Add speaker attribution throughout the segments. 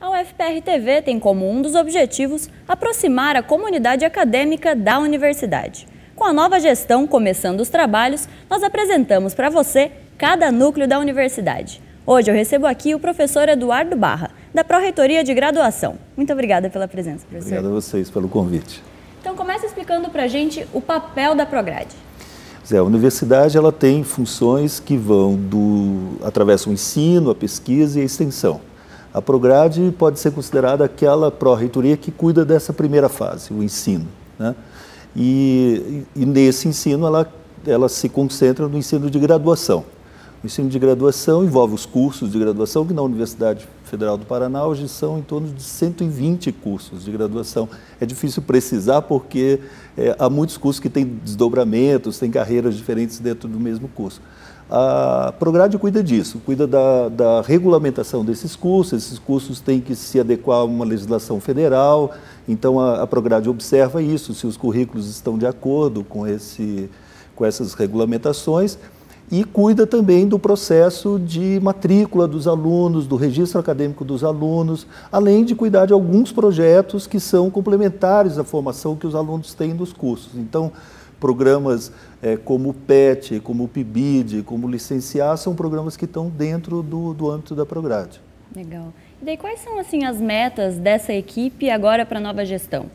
Speaker 1: A UFPR TV tem como um dos objetivos aproximar a comunidade acadêmica da universidade. Com a nova gestão começando os trabalhos, nós apresentamos para você cada núcleo da universidade. Hoje eu recebo aqui o professor Eduardo Barra, da Pró-Reitoria de Graduação. Muito obrigada pela presença, professor. Obrigado
Speaker 2: a vocês pelo convite.
Speaker 1: Então começa explicando para a gente o papel da Prograde.
Speaker 2: Zé, a universidade ela tem funções que vão do através do ensino, a pesquisa e a extensão. A Prograde pode ser considerada aquela pró-reitoria que cuida dessa primeira fase, o ensino. Né? E, e nesse ensino ela, ela se concentra no ensino de graduação. O ensino de graduação envolve os cursos de graduação, que na Universidade Federal do Paraná hoje são em torno de 120 cursos de graduação. É difícil precisar porque é, há muitos cursos que têm desdobramentos, têm carreiras diferentes dentro do mesmo curso. A Prograde cuida disso, cuida da, da, regulamentação desses cursos. Esses cursos têm que se adequar a uma legislação federal, então a, a Prograde observa isso, se os currículos estão de acordo com, esse, com essas regulamentações e cuida também do processo de matrícula dos alunos, do registro acadêmico dos alunos, além de cuidar de alguns projetos que são complementares à formação que os alunos têm nos cursos. Então, programas é, como o PET, como o PIBID, como o Licenciar, são programas que estão dentro do, do âmbito da Prograde.
Speaker 1: Legal. E daí quais são assim as metas dessa equipe agora para a nova gestão?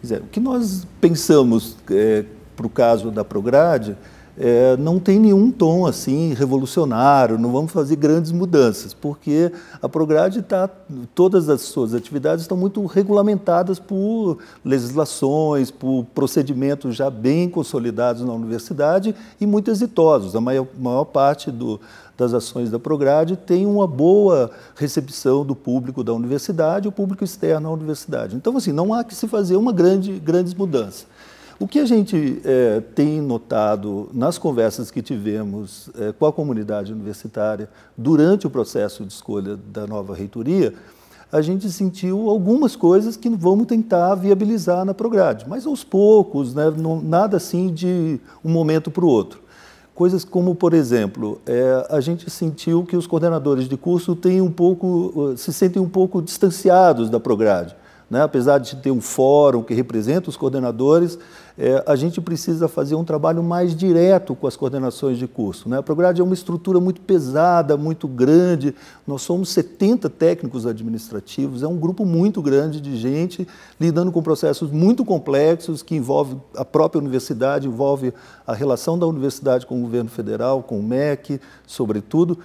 Speaker 2: Pois é, o que nós pensamos é, eh, para o caso da Prograde é, não tem nenhum tom assim revolucionário, não vamos fazer grandes mudanças, porque a Prograde está, todas as suas atividades estão muito regulamentadas por legislações, por procedimentos já bem consolidados na universidade e muito exitosos. A maior, maior parte do, das ações da Prograde tem uma boa recepção do público da universidade, o público externo à universidade. Então, assim, não há que se fazer uma grande, grandes mudanças. O que a gente é, tem notado nas conversas que tivemos é, com a comunidade universitária durante o processo de escolha da nova reitoria, a gente sentiu algumas coisas que vamos tentar viabilizar na Prograde, mas aos poucos, né, não, nada assim de um momento para o outro. Coisas como, por exemplo, é, a gente sentiu que os coordenadores de curso têm um pouco, se sentem um pouco distanciados da Prograde né? apesar de ter um fórum que representa os coordenadores, é, a gente precisa fazer um trabalho mais direto com as coordenações de curso. Né? A Prograde é uma estrutura muito pesada, muito grande, nós somos 70 técnicos administrativos, é um grupo muito grande de gente lidando com processos muito complexos que envolve a própria universidade, envolve a relação da universidade com o governo federal, com o MEC, sobretudo.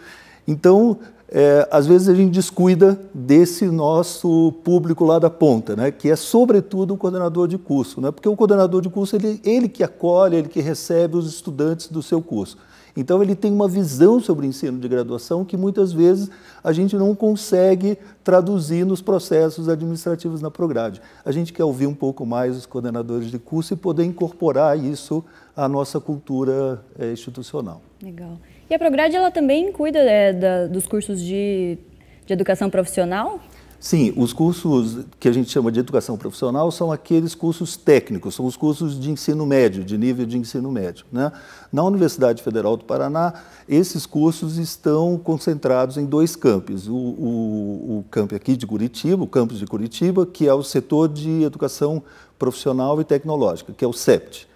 Speaker 2: Então, é, às vezes a gente descuida desse nosso público lá da ponta, né? que é sobretudo o coordenador de curso, né? porque o coordenador de curso ele, ele que acolhe, ele que recebe os estudantes do seu curso. Então ele tem uma visão sobre o ensino de graduação que muitas vezes a gente não consegue traduzir nos processos administrativos na Prograde. A gente quer ouvir um pouco mais os coordenadores de curso e poder incorporar isso à nossa cultura é, institucional. Legal.
Speaker 1: E a Prograde ela também cuida é, da, dos cursos de, de educação profissional?
Speaker 2: Sim, os cursos que a gente chama de educação profissional são aqueles cursos técnicos, são os cursos de ensino médio, de nível de ensino médio. Né? Na Universidade Federal do Paraná, esses cursos estão concentrados em dois campos. O, o, o campo aqui de Curitiba, o campus de Curitiba, que é o setor de educação profissional e tecnológica, que é o CEPT.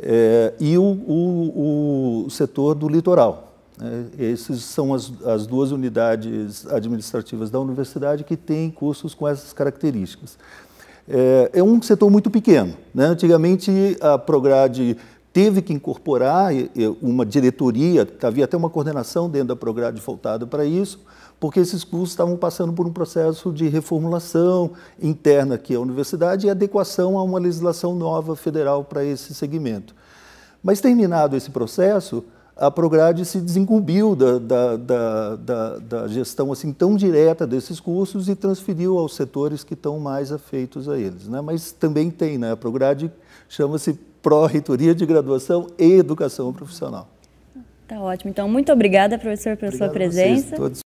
Speaker 2: É, e o, o, o, setor do litoral. Né? Essas são as, as duas unidades administrativas da universidade que têm cursos com essas características. É, é um setor muito pequeno. Né? Antigamente, a Prograde teve que incorporar uma diretoria, havia até uma coordenação dentro da Prograde voltada para isso, porque esses cursos estavam passando por um processo de reformulação interna aqui à universidade e adequação a uma legislação nova federal para esse segmento. Mas terminado esse processo, a Prograde se desincumbiu da, da, da, da, gestão assim tão direta desses cursos e transferiu aos setores que estão mais afeitos a eles. Né? Mas também tem, né? a Prograde chama-se Pró-Reitoria de Graduação e Educação Profissional.
Speaker 1: Tá ótimo. Então, muito obrigada, professor, pela Obrigado sua presença.